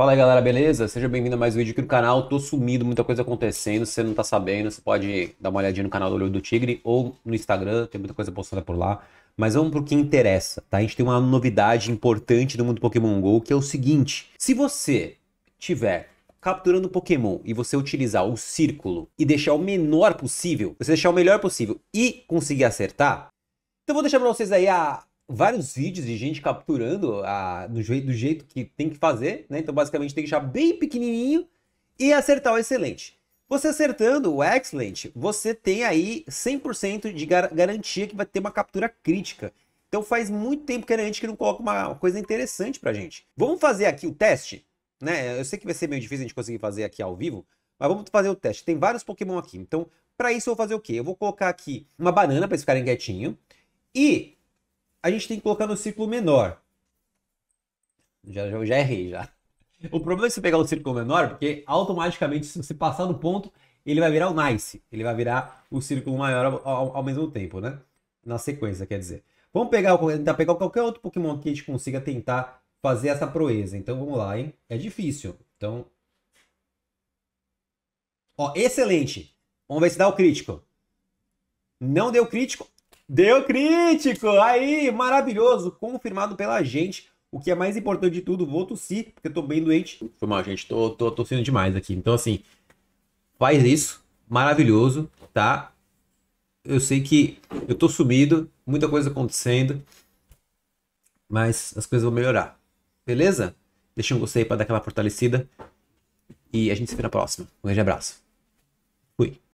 Fala aí galera, beleza? Seja bem-vindo a mais um vídeo aqui no canal. Tô sumido, muita coisa acontecendo. Se você não tá sabendo, você pode dar uma olhadinha no canal do Olho do Tigre ou no Instagram, tem muita coisa postada por lá. Mas vamos pro que interessa, tá? A gente tem uma novidade importante do mundo Pokémon GO, que é o seguinte: se você tiver capturando Pokémon e você utilizar o círculo e deixar o menor possível, você deixar o melhor possível e conseguir acertar, então vou deixar pra vocês aí a, vários vídeos de gente capturando a, do, jeito, do jeito que tem que fazer, né? Então, basicamente, tem que deixar bem pequenininho e acertar o excelente. Você acertando o excellent, você tem aí 100% de gar garantia que vai ter uma captura crítica. Então faz muito tempo que a gente que não coloca uma coisa interessante pra gente. Vamos fazer aqui o teste, né? Eu sei que vai ser meio difícil a gente conseguir fazer aqui ao vivo, mas vamos fazer o teste. Tem vários Pokémon aqui. Então, para isso eu vou fazer o quê? Eu vou colocar aqui uma banana para eles ficarem quietinho e a gente tem que colocar no círculo menor. Já, já, já errei, já. O problema é você pegar o círculo menor, porque automaticamente, se você passar no ponto, ele vai virar o nice. Ele vai virar o círculo maior ao, ao mesmo tempo, né? Na sequência, quer dizer. Vamos pegar, tentar pegar qualquer outro Pokémon que a gente consiga tentar fazer essa proeza. Então, vamos lá, hein? É difícil. Então... Ó, excelente. Vamos ver se dá o crítico. Não deu crítico. Deu crítico! Aí, maravilhoso! Confirmado pela gente. O que é mais importante de tudo, vou tossir, porque eu tô bem doente. Foi mal, gente. Tô, tô tossindo demais aqui. Então, assim, faz isso. Maravilhoso, tá? Eu sei que eu tô sumido, muita coisa acontecendo. Mas as coisas vão melhorar. Beleza? Deixa um gostei para dar aquela fortalecida. E a gente se vê na próxima. Um grande abraço.